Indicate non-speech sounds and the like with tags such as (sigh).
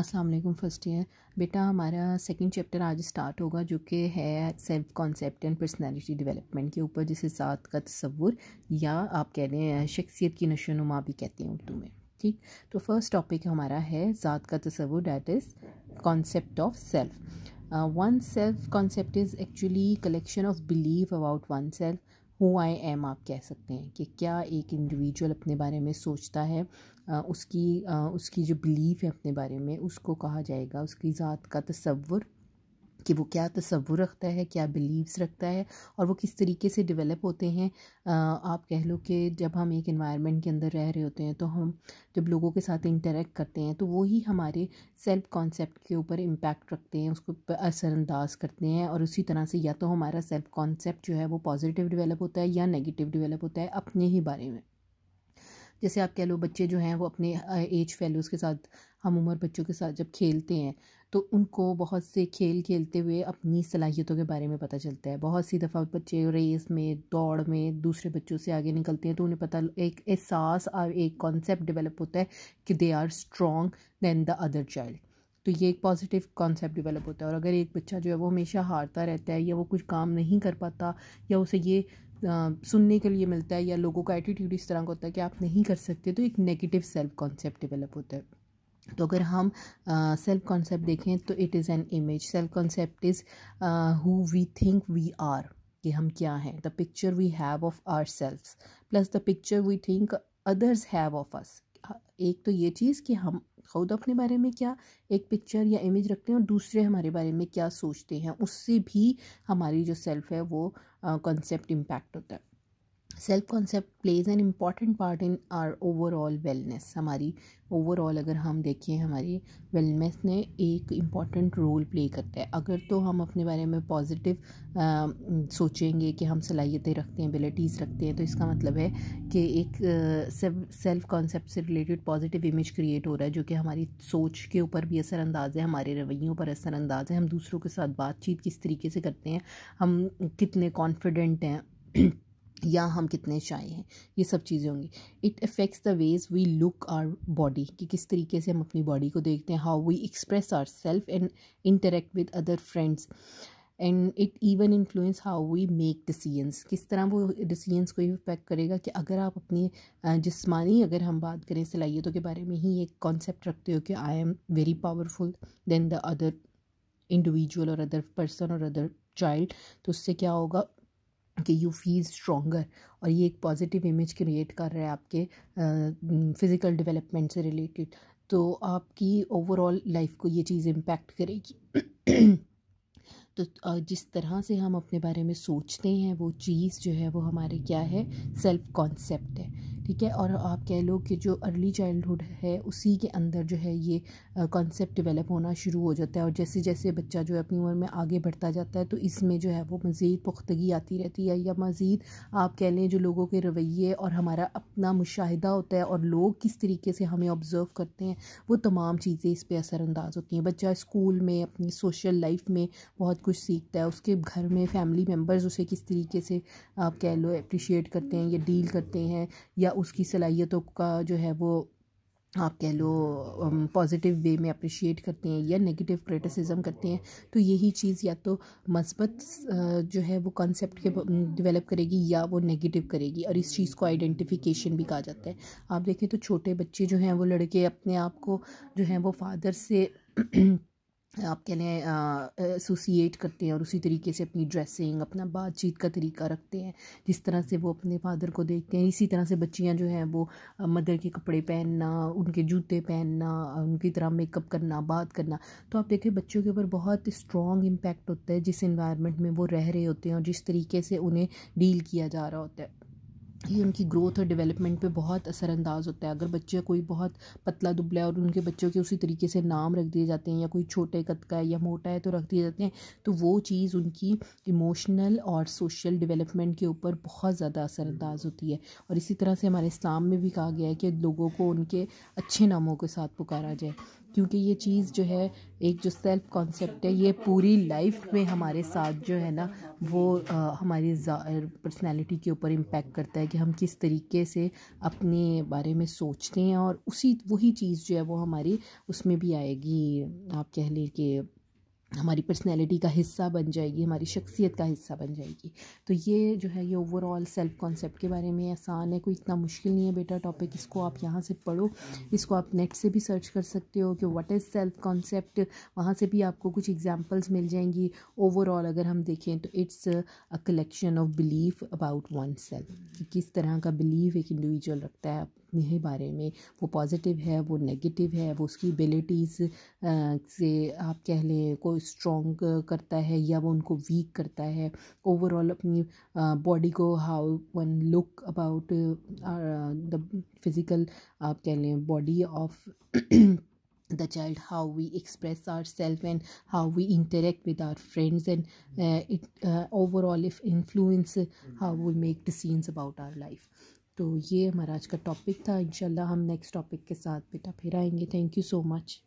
अस्सलाम वालेकुम first year बेटा हमारा सेकंड चैप्टर आज स्टार्ट होगा जो कि है self concept and personality development के ऊपर जिसे जात का तस्वुर या आप कह रहे हैं शख्सियत की नशो नुमा भी कहते हैं उर्दू में ठीक तो फर्स्ट टॉपिक हमारा है ज़ात का तस्वुर that is concept of self one self concept is actually collection of believe about oneself who I am आप कह सकते हैं कि क्या एक इंडिविजुअल अपने बारे में सोचता है उसकी उसकी जो बिलीफ है अपने बारे में उसको कहा जाएगा उसकी ज़ात का तस्वुर कि वो क्या तस्वुर रखता है क्या बिलीव्स रखता है और वो किस तरीके से डेवलप होते हैं आप कह लो कि जब हम एक इन्वायरमेंट के अंदर रह रहे होते हैं तो हम जब लोगों के साथ इंटरेक्ट करते हैं तो वही हमारे सेल्फ कॉन्सेप्ट के ऊपर इम्पैक्ट रखते हैं उसको असरअंदाज करते हैं और उसी तरह से या तो हमारा सेल्फ कॉन्सेप्ट जो है वो पॉजिटिव डिवेलप होता है या नेगेटिव डिवेलप होता है अपने ही बारे में जैसे आप कह लो बच्चे जो हैं वो अपने एज फेलोज़ के साथ हम उम्र बच्चों के साथ जब खेलते हैं तो उनको बहुत से खेल खेलते हुए अपनी सलाहियतों के बारे में पता चलता है बहुत सी दफ़ा बच्चे रेस में दौड़ में दूसरे बच्चों से आगे निकलते हैं तो उन्हें पता एक एहसास और एक कॉन्सेप्ट डेवलप होता है कि they are strong than the other child तो ये एक पॉजिटिव कॉन्सेप्ट डेवलप होता है और अगर एक बच्चा जो है वो हमेशा हारता रहता है या वो कुछ काम नहीं कर पाता या उसे ये सुनने के लिए मिलता है या लोगों का एटीट्यूड इस तरह का होता है कि आप नहीं कर सकते तो एक नेगेटिव सेल्फ कॉन्सेप्ट डेवलप होता है तो अगर हम सेल्फ कॉन्सेप्ट देखें तो it is an image self concept is who we think we are कि हम क्या हैं the picture we have of our self plus the picture we think others have of us एक तो ये चीज़ कि हम खुद अपने बारे में क्या एक पिक्चर या इमेज रखते हैं और दूसरे हमारे बारे में क्या सोचते हैं उससे भी हमारी जो सेल्फ है वो कॉन्सेप्ट इम्पैक्ट होता है self concept plays an important part in our overall wellness हमारी ओवरऑल अगर हम देखें हमारी वेलनेस ने एक इम्पॉर्टेंट रोल प्ले करता है अगर तो हम अपने बारे में पॉजिटिव सोचेंगे कि हम सलाहियतें रखते हैं एबिलिटीज़ रखते हैं तो इसका मतलब है कि एक सेल्फ कॉन्सेप्ट से रिलेटेड पॉजिटिव इमेज क्रिएट हो रहा है जो कि हमारी सोच के ऊपर भी असरानंदाज है हमारे रवैयों पर असरानंदाज है हम दूसरों के साथ बातचीत किस तरीके से करते हैं हम कितने कॉन्फिडेंट हैं या हम कितने शाय हैं ये सब चीज़ें होंगी it affects the ways we look our body कि किस तरीके से हम अपनी बॉडी को देखते हैं how we express our self and interact with other friends and it even influence how we make decisions किस तरह वो डिसीजंस को इफेक्ट करेगा कि अगर आप अपनी जिसमानी अगर हम बात करें सलाहियतों के बारे में ही एक कॉन्सेप्ट रखते हो कि I am very powerful then the other individual और अदर पर्सन और अदर चाइल्ड तो उससे क्या होगा कि यू फील स्ट्रॉगर और ये एक पॉजिटिव इमेज क्रिएट कर रहा है आपके फिज़िकल डेवलपमेंट से रिलेटेड तो आपकी ओवरऑल लाइफ को ये चीज़ इम्पैक्ट करेगी (clears throat) तो जिस तरह से हम अपने बारे में सोचते हैं वो चीज़ जो है वो हमारे क्या है सेल्फ कॉन्सेप्ट है ठीक है और आप कह लो कि जो अर्ली चाइल्डहुड है उसी के अंदर जो है ये कॉन्सेप्ट डेवलप होना शुरू हो जाता है और जैसे जैसे बच्चा जो है अपनी उम्र में आगे बढ़ता जाता है तो इसमें जो है वो मज़ीद पुख्तगी आती रहती है या मज़ीद आप कह लें जो लोगों के रवैये और हमारा अपना मुशाहिदा होता है और लोग किस तरीके से हमें ऑब्ज़र्व करते हैं वो तमाम चीज़ें इस पर असरानंदाज होती हैं बच्चा स्कूल में अपनी सोशल लाइफ में बहुत कुछ सीखता है उसके घर में फैमिली मेम्बर्स उसे किस तरीके से आप कह लो अप्रिशिएट करते हैं या डील करते हैं या उसकी सलाहियतों का जो है वो आप कह लो पॉजिटिव वे में अप्रिशिएट करते हैं या नेगेटिव क्रिटिसिज्म करते हैं तो यही चीज़ या तो मस्बत जो है वो कॉन्सेप्ट के डेवलप करेगी या वो नेगेटिव करेगी और इस चीज़ को आइडेंटिफिकेशन भी कहा जाता है आप देखें तो छोटे बच्चे जो हैं वो लड़के अपने आप को जो हैं वो फादर से (clears throat) आप कह लें एसोसिएट करते हैं और उसी तरीके से अपनी ड्रेसिंग अपना बातचीत का तरीका रखते हैं जिस तरह से वो अपने फादर को देखते हैं इसी तरह से बच्चियां जो हैं वो मदर के कपड़े पहनना उनके जूते पहनना उनकी तरह मेकअप करना बात करना तो आप देखें बच्चों के ऊपर बहुत स्ट्रॉन्ग इम्पैक्ट होता है जिस इन्वायरमेंट में वो रह रहे होते हैं और जिस तरीके से उन्हें डील किया जा रहा होता है ये उनकी ग्रोथ और डेवलपमेंट पे बहुत असरअंदाज होता है अगर बच्चे कोई बहुत पतला दुबला है और उनके बच्चों के उसी तरीके से नाम रख दिए जाते हैं या कोई छोटे कद का है या मोटा है तो रख दिए जाते हैं तो वो चीज़ उनकी इमोशनल और सोशल डेवलपमेंट के ऊपर बहुत ज़्यादा असरअंदाज होती है और इसी तरह से हमारे इस्लाम में भी कहा गया है कि लोगों को उनके अच्छे नामों के साथ पुकारा जाए क्योंकि ये चीज़ जो है एक जो सेल्फ कॉन्सेप्ट है ये पूरी लाइफ में हमारे साथ जो है ना वो आ, हमारी पर्सनैलिटी के ऊपर इम्पेक्ट करता है कि हम किस तरीके से अपने बारे में सोचते हैं और उसी वही चीज़ जो है वो हमारी उसमें भी आएगी आप कह लें कि हमारी पर्सनैलिटी का हिस्सा बन जाएगी हमारी शख्सियत का हिस्सा बन जाएगी तो ये जो है ये ओवरऑल सेल्फ कॉन्सेप्ट के बारे में आसान है कोई इतना मुश्किल नहीं है बेटा टॉपिक इसको आप यहाँ से पढ़ो इसको आप नेट से भी सर्च कर सकते हो कि व्हाट इज़ सेल्फ कॉन्सेप्ट वहाँ से भी आपको कुछ एग्जांपल्स मिल जाएंगी ओवरऑल अगर हम देखें तो it's a collection of belief about oneself किस तरह का बिलीव एक इंडिविजुअल रखता है अपने ही बारे में वो पॉजिटिव है वो नेगेटिव है वो उसकी एबिलिटीज़ से आप कह लें को स्ट्रॉन्ग करता है या वो उनको वीक करता है ओवरऑल अपनी बॉडी को how one look about the physical आप कह लें body of the child how we express our self and how we interact with our friends and overall if influence how we make decision about our life तो ये हमारा आज का topic था इंशाल्लाह हम नेक्स्ट टॉपिक के साथ बेटा फिर आएंगे थैंक यू सो मच